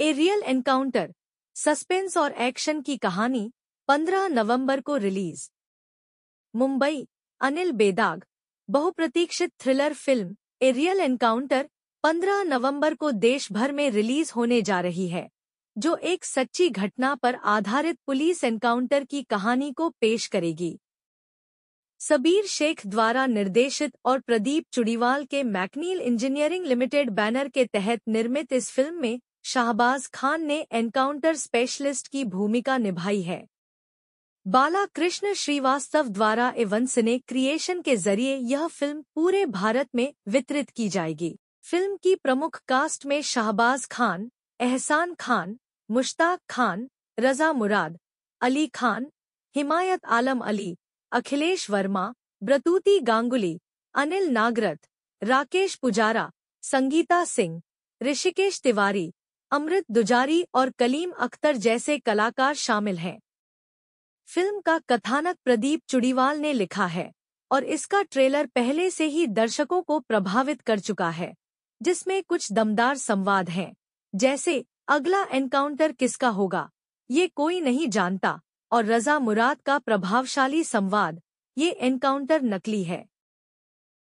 ए real encounter suspense और action की कहानी 15 नवंबर को रिलीज मुंबई अनिल बेदाग बहुप्रतीक्षित thriller film a real encounter 15 नवंबर को देश भर में रिलीज होने जा रही है जो एक सच्ची घटना पर आधारित पुलिस एनकाउंटर की कहानी को पेश करेगी सबीर शेख द्वारा निर्देशित और प्रदीप चुड़ीवाल के मैकनील इंजीनियरिंग लिमिटेड बैनर के तहत निर्मित इस फिल्म में शाहबाज खान ने एनकाउंटर स्पेशलिस्ट की भूमिका निभाई है बाला कृष्ण श्रीवास्तव द्वारा एवं सिने क्रिएशन के जरिए यह फिल्म पूरे भारत में वितरित की जाएगी फिल्म की प्रमुख कास्ट में शाहबाज खान एहसान खान मुश्ताक खान रजा मुराद अली खान हिमायत आलम अली अखिलेश वर्मा ब्रतूति गांगुली अनिल नागरथ राकेश पुजारा संगीता सिंह ऋषिकेश तिवारी अमृत दुजारी और कलीम अख्तर जैसे कलाकार शामिल हैं फिल्म का कथानक प्रदीप चुड़ीवाल ने लिखा है और इसका ट्रेलर पहले से ही दर्शकों को प्रभावित कर चुका है जिसमें कुछ दमदार संवाद हैं जैसे अगला एनकाउंटर किसका होगा ये कोई नहीं जानता और रजा मुराद का प्रभावशाली संवाद ये एनकाउंटर नकली है